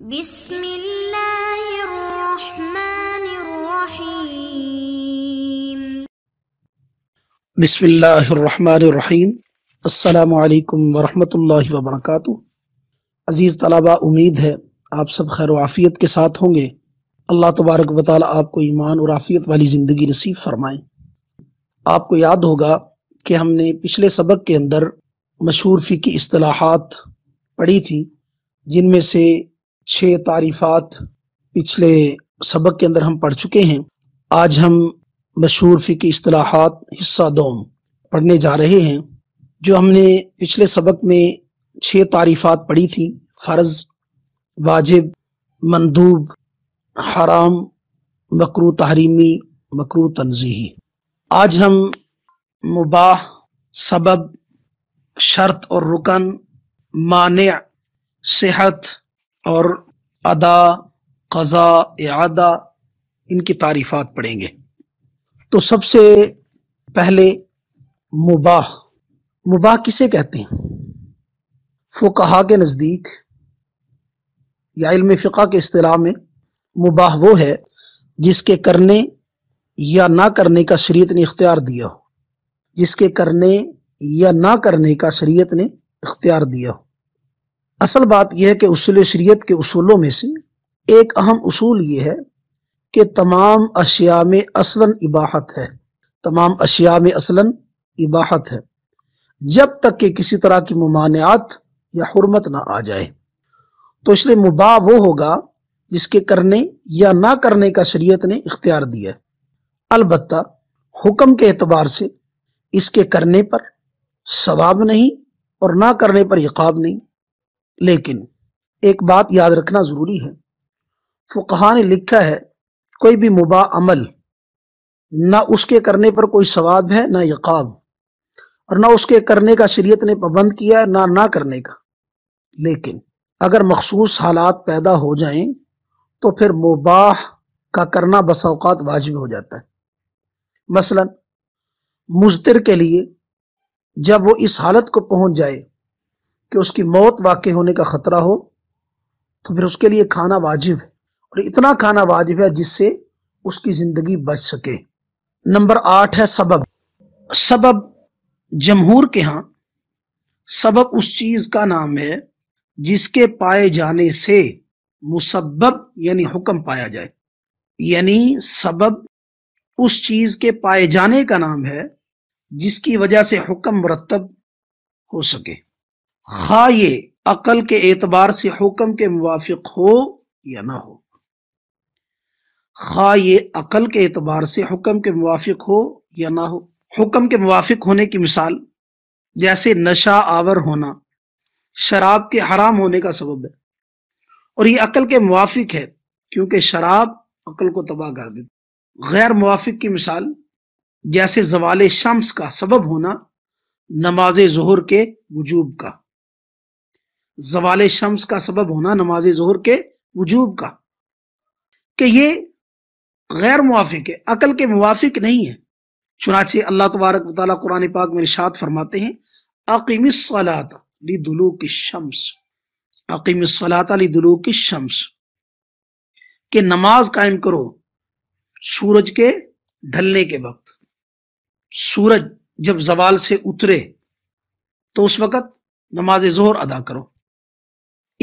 بسم الله الرحمن अस्सलाम वालेकुम वरहमतुल्लाहि वबरकातुहू अज़ीज़ तलबा उम्मीद है आप सब खैर आफ़ियत के साथ होंगे अल्लाह तबारक व ताली आपको ईमान और आफ़ियत वाली ज़िंदगी नसीब फरमाए आपको याद होगा कि हमने पिछले सबक के अंदर मशहूर फ़िकी असलाहत पढ़ी थी जिनमें से छः तारीफात पिछले सबक के अंदर हम पढ़ चुके हैं आज हम मशहूर फ़िकी असलाहत हिस्सा दोम पढ़ने जा रहे हैं जो हमने पिछले सबक में छह तारीफात पढ़ी थी फ़र्ज़ वाजिब मंदूब हराम मकरू तहरीमी मकरू तनजीही आज हम मुबाह सबब शर्त और रुकन मान सेहत और अदा कज़ा आदा इनकी तारीफ़ात पढ़ेंगे तो सबसे पहले मुबाह मुबाह किसे कहते हैं फ़ुकहा के नज़दीक या इल्म फ़िका के अतलाह में मुबाह वो है जिसके करने या ना करने का शरीयत ने इख्तियार दिया हो जिसके करने या ना करने का शरीयत ने इख्तियार दिया हो असल बात यह है कि उसूल शरीयत के उसूलों में से एक अहम उसूल ये है कि तमाम अशिया में असलन इबाहत है तमाम अशिया में असलन इबाहत है जब तक कि किसी तरह की ममानियात या हरमत ना आ जाए तो इसलिए मुबा वो होगा जिसके करने या ना करने का शरीयत ने इख्तियार दिया अलबत् हुक्म के अतबार से इसके करने पर सवाब नहीं और ना करने पर इकाब नहीं लेकिन एक बात याद रखना ज़रूरी है फुकहा ने लिखा है कोई भी मुबा अमल ना उसके करने पर कोई सवाब है ना यकाब और ना उसके करने का शरीयत ने पाबंद किया ना ना करने का लेकिन अगर मखसूस हालात पैदा हो जाएं तो फिर मुबाह का करना बसाओकात वाजिब हो जाता है मसलन मुजतर के लिए जब वो इस हालत को पहुंच जाए कि उसकी मौत वाकई होने का ख़तरा हो तो फिर उसके लिए खाना वाजिब है और इतना खाना वाजिब है जिससे उसकी ज़िंदगी बच सके नंबर आठ है सबब सबब जमहूर के यहां सबब उस चीज़ का नाम है जिसके पाए जाने से मुसबब यानी हुक्म पाया जाए यानी सबब उस चीज़ के पाए जाने का नाम है जिसकी वजह से हुक्म मुरतब हो सके खा हाँ ये अकल के एतबार से हुक्म के मुवाफिक हो या ना हो खा हाँ ये अकल के एतबार से हुक्म के मुआफ हो या ना हो हुक्म के मुआफ होने की मिसाल जैसे नशा आवर होना शराब के हराम होने का सबब है और ये अकल के मुआफिक है क्योंकि शराब अकल को तबाह कर देती गैर मुआफिक की मिसाल जैसे जवाल शम्स का सबब होना नमाज जहर के वजूब का जवाल शम्स का सबब होना नमाज जहर के वजूब का कि ये गैर मुआफिक है अकल के मुआफिक नहीं है चुनाचे अल्लाह तबारक मतलब कुरान पाक में निशात फरमाते हैं अकीमसलात दुलू की शम्स अकीमसलात लिदुलू की शम्स नमाज कायम करो सूरज के ढलने के वक्त सूरज जब जवाल से उतरे तो उस वक्त नमाज जोर अदा करो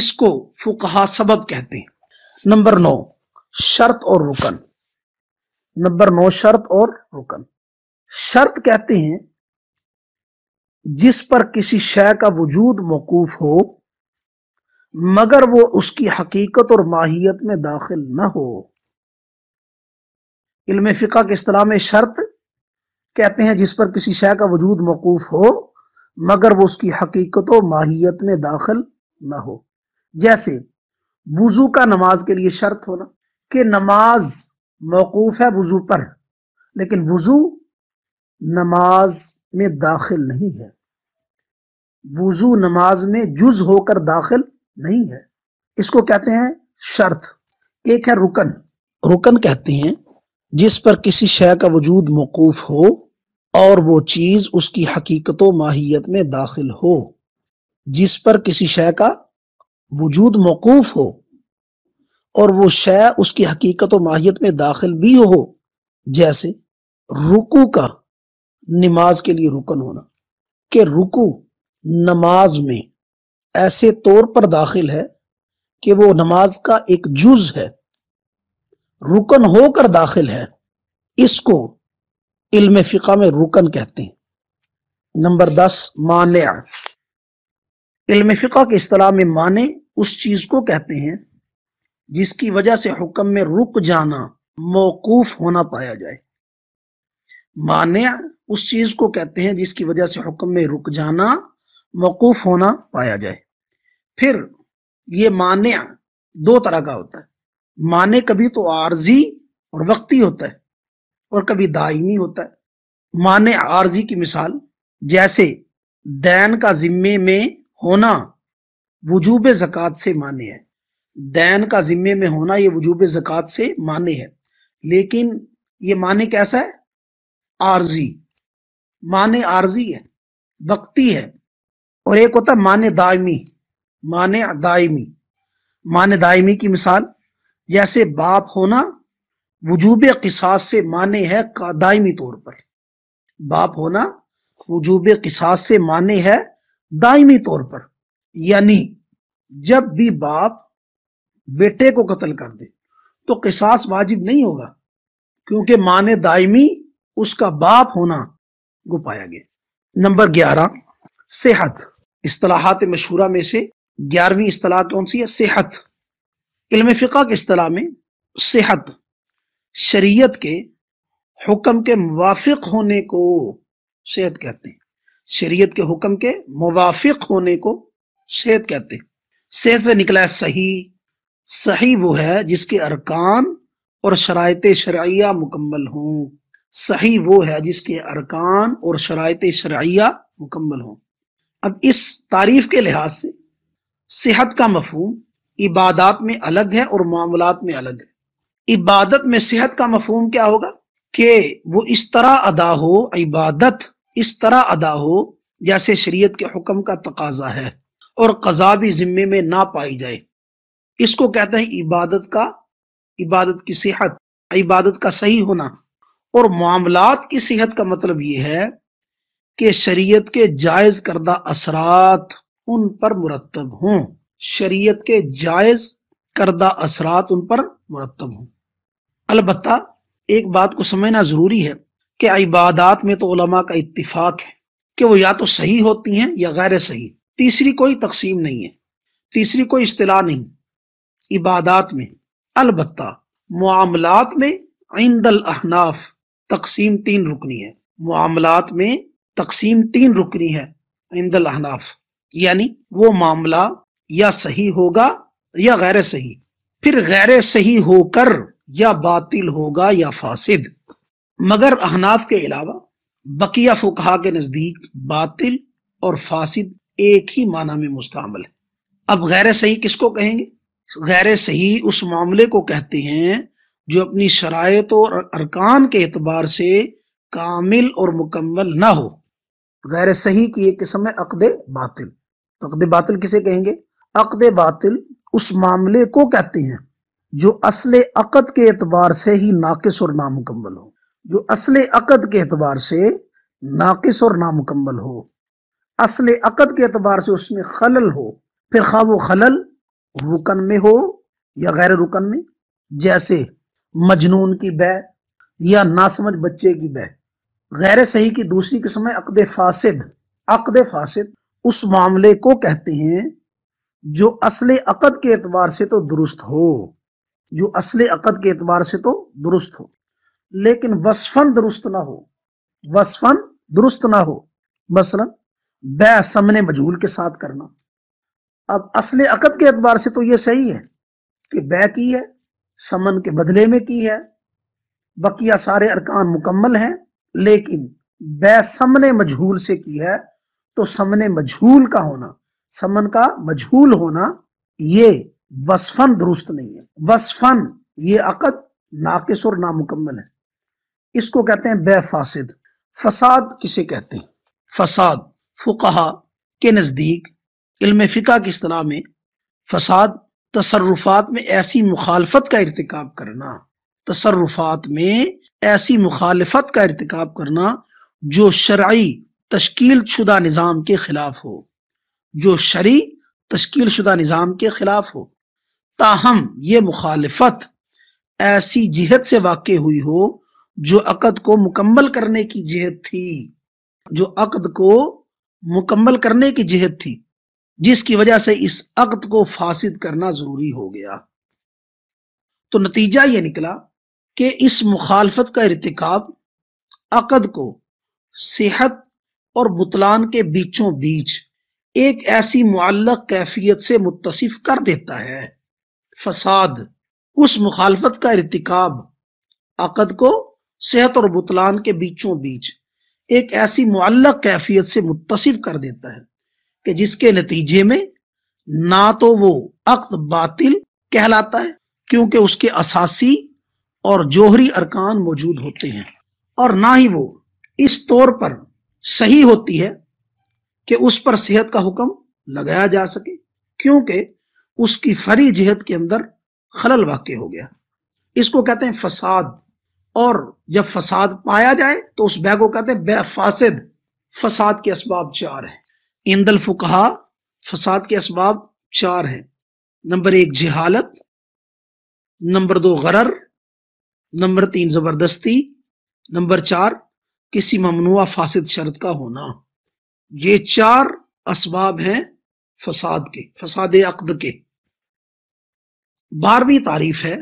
इसको फुकहा सबब कहते हैं नंबर नौ शर्त और रुकन नंबर नौ शर्त और रुकन शर्त कहते हैं जिस पर किसी शय का वजूद मौकूफ हो मगर वो उसकी हकीकत और माहियत में दाखिल न हो इल्म फ़िका के अतलाह में शर्त कहते हैं जिस पर किसी शय का वजूद मौकूफ हो मगर वो उसकी हकीकत और माहियत में दाखिल न हो जैसे वजू का नमाज के लिए शर्त होना कि नमाज मौकूफ है वजू पर लेकिन वजू नमाज में दाखिल नहीं है वजू नमाज में जुज होकर दाखिल नहीं है इसको कहते हैं शर्त एक है रुकन रुकन कहते हैं जिस पर किसी शय का वजूद मौकूफ हो और वो चीज उसकी हकीकत माहियत में दाखिल हो जिस पर किसी शय का वजूद मौकूफ हो और वो शय उसकी हकीकत और माहियत में दाखिल भी हो जैसे रुकू का नमाज के लिए रुकन होना कि रुकू नमाज में ऐसे तौर पर दाखिल है कि वो नमाज का एक जुज है रुकन होकर दाखिल है इसको इल्म फ़िका में रुकन कहते हैं नंबर दस माने इल्म फ़िका के अतलाह में माने उस चीज को कहते हैं जिसकी वजह से हुक्म में रुक जाना मौकूफ होना पाया जाए माने उस चीज को कहते हैं जिसकी वजह से हुक्म में रुक जाना मौकूफ होना पाया जाए फिर ये माने दो तरह का होता है माने कभी तो आर्जी और वक्ती होता है और कभी दायमी होता है माने आर्जी की मिसाल जैसे दैन का जिम्मे में होना वजूब जक़ात से माने है दैन का ज़िम्मे में होना ये वजूब जक़ात से माने है लेकिन ये माने कैसा है आर्जी माने आर्जी है वक्ती है और एक होता है माने दायमी माने दायमी माने दायमी की मिसाल जैसे बाप होना वजूब किसास से माने है दायमी तौर पर बाप होना वजूब किसास से माने है दायमी तौर पर यानी जब भी बाप बेटे को कत्ल कर दे तो किसास वाजिब नहीं होगा क्योंकि माने दायमी उसका बाप होना को पाया गया नंबर ग्यारह सेहत असलाहत मशहूरा में से ग्यारहवीं असलाह कौन सी है सेहत इल्म फ़िका के असलाह में सेहत शरीयत के हुक्म के मुवाफिक होने को सेहत कहते हैं शरीयत के हुक्म के मुवाफिक होने को सेहत कहते हैं सेहत से निकला है सही सही वो है जिसके अरकान और शरात शरिया मुकम्मल हों सही वो है जिसके अरकान और शरात शरिया मुकम्मल हों अब इस तारीफ के लिहाज से सेहत का मफहम इबादत में अलग है और मामलात में अलग है इबादत में सेहत का मफहम क्या होगा कि वो इस तरह अदा हो इबादत इस तरह अदा हो जैसे शरीयत के हुक्म का तकाजा है और कजा भी जिम्मे में ना पाई जाए इसको कहते हैं इबादत का इबादत की सेहत इबादत का सही होना और मामलात की सेहत का मतलब यह है कि शरीयत के जायज करदा असरात उन पर मुरतब हों शरीयत के जायज करदा असरात उन पर मुरतब हों अलबत् एक बात को समझना ज़रूरी है कि इबादात में तो उलमा का इत्तिफाक है कि वो या तो सही होती हैं या गैर सही तीसरी कोई तकसीम नहीं है तीसरी कोई अतलाह नहीं इबादात में अलबत् मामलात में इंदल अहनाफ तकसीम तीन रुकनी है मामलात में तकसीम तीन रुकनी है इंदल अहनाफ यानी वो मामला या सही होगा या गैर सही फिर गैर सही होकर या बातिल होगा या फासिद मगर अहनाफ के अलावा बकिया फुकहा के नज़दीक बातिल और फासिद एक ही माना में मुस्तमल है अब गैर सही किसको कहेंगे गैर सही उस मामले को कहते हैं जो अपनी शराय और अरकान के अतबार से कामिल और मुकम्मल ना हो गैर सही की एक किस्म है अकद बातिल तो अकद बातिल किसे कहेंगे अकद बातिल उस मामले को कहते हैं जो असल अकद के एतबार से ही नाकिस और नामुकम्मल हो जो असल अकद के एतबार से नाकिस और नामुकम्मल हो असल अकद के अतबार से उसमें खलल हो फिर खा वो खलल रुकन में हो या गैर रुकन में जैसे मजनून की बह या नासमझ बच्चे की बह गैर सही की दूसरी किस्म है अकद फासिद अकद फासिद उस मामले को कहते हैं जो असल अकद के एतबार से तो दुरुस्त हो जो असल अकद के अतबार से तो दुरुस्त हो लेकिन वसफन दुरुस्त ना हो वसफन दुरुस्त ना हो मसलन बमन मजहूल के साथ करना अब असल अकद के अतबार से तो यह सही है कि बह की है समन के बदले में की है बकिया सारे अरकान मुकम्मल हैं लेकिन बै समन मजहूल से की है तो समन मजहूल का होना समन का मजहूल होना ये वसफन दुरुस्त नहीं है वसफन ये अकद नाकिस और नामुकम्मल है इसको कहते हैं बेफासिद फसाद किसे कहते हैं फसाद फुकाहा के नज़दीक इल्म फ़िका की असलाह में फसाद तसरफात में ऐसी मुखालफत का irtikab करना तसरफात में ऐसी मुखालफत का irtikab करना जो शर्य तश्कील शुदा निज़ाम के ख़िलाफ़ हो जो शरी तश्कील शुदा निज़ाम के ख़िलाफ़ हो ताहम ये मुखालफत ऐसी जिहत से वाक़ हुई हो जो अकद को मुकम्मल करने की जिहत थी जो अकद को मुकम्मल करने की जिहद थी जिसकी वजह से इस अक्त को फासिद करना जरूरी हो गया तो नतीजा यह निकला कि इस मुखालफत का इरतकब अकद को सेहत और बुतलान के बीचों बीच एक ऐसी मुआलक कैफियत से मुतसिफ कर देता है फसाद उस मुखालफत का इरतकब अकद को सेहत और बुतलान के बीचों बीच एक ऐसी मुल्लक कैफियत से मुतसिफ कर देता है कि जिसके नतीजे में ना तो वो अक्त बातिल कहलाता है क्योंकि उसके असासी और जोहरी अरकान मौजूद होते हैं और ना ही वो इस तौर पर सही होती है कि उस पर सेहत का हुक्म लगाया जा सके क्योंकि उसकी फरी जहत के अंदर खलल वाक्य हो गया इसको कहते हैं फसाद और जब फसाद पाया जाए तो उस बैग को कहते हैं बेफासिद फसाद के इसबाब चार हैं इंदल फुकहा फसाद के इसबाब चार हैं नंबर एक जिहालत नंबर दो गरर नंबर तीन जबरदस्ती नंबर चार किसी ममनुआ फासिद शर्त का होना ये चार इसबाब हैं फसाद के फसाद अकद के बारहवीं तारीफ है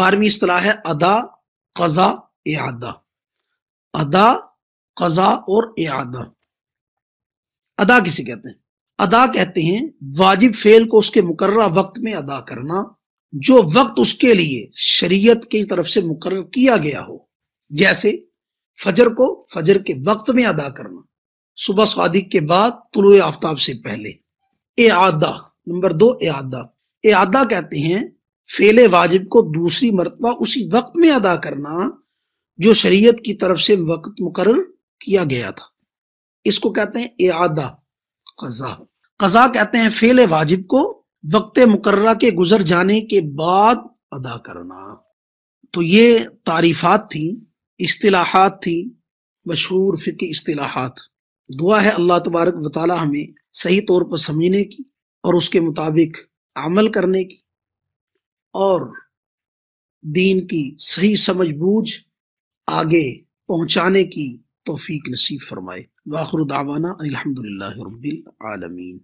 बारहवीं असलाह है अदा कज़ा एदा अदा कज़ा और एदा अदा किसे कहते हैं अदा कहते हैं वाजिब फेल को उसके मुकर वक्त में अदा करना जो वक्त उसके लिए शरीयत की तरफ से मुकर किया गया हो जैसे फजर को फजर के वक्त में अदा करना सुबह स्वादिक के बाद तुलु आफ्ताब से पहले ए आदा नंबर दो ए आदा ए आदा कहते हैं फेल वाजिब को दूसरी मरतबा उसी वक्त में अदा करना जो शरीयत की तरफ से वक्त मुकर किया गया था इसको कहते हैं एदा कजा कजा कहते हैं फेल वाजिब को वक्त मुकर के गुजर जाने के बाद अदा करना तो ये तारीफात थी अश्लाहत थी मशहूर फ़िक अतलाहत दुआ है अल्लाह तबारक बताला हमें सही तौर पर समझने की और उसके मुताबिक अमल करने की और दीन की सही समझ बूझ आगे पहुंचाने की तोफीक नसीब फरमाए वाखरुदावाना दावाना अलहमदिल्ला रबीआलमीन